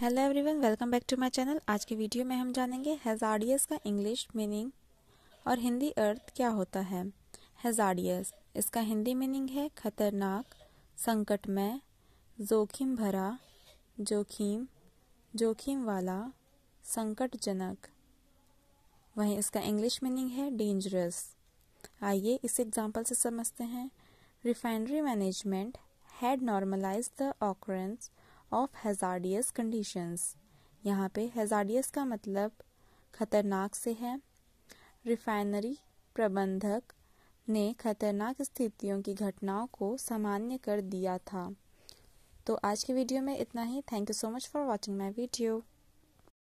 hello everyone welcome back to my channel आज की video में हम जानेंगे हेजाडियस का इंग्लिश मीनिंग और हिंदी अर्थ क्या होता है हेजाडियस इसका हिंदी मीनिंग है खतरनाक संकटमय जोखिम भरा जोखिम जोखिम वाला संकटजनक वहीं इसका इंग्लिश मीनिंग है डेंजरस आइए इस एग्जाम्पल से समझते हैं refinery management had normalize the occurrence of hazardous conditions यहाँ पे हेजार्डियस का मतलब खतरनाक से है रिफाइनरी प्रबंधक ने खतरनाक स्थितियों की घटनाओं को सामान्य कर दिया था तो आज के वीडियो में इतना ही thank you so much for watching my video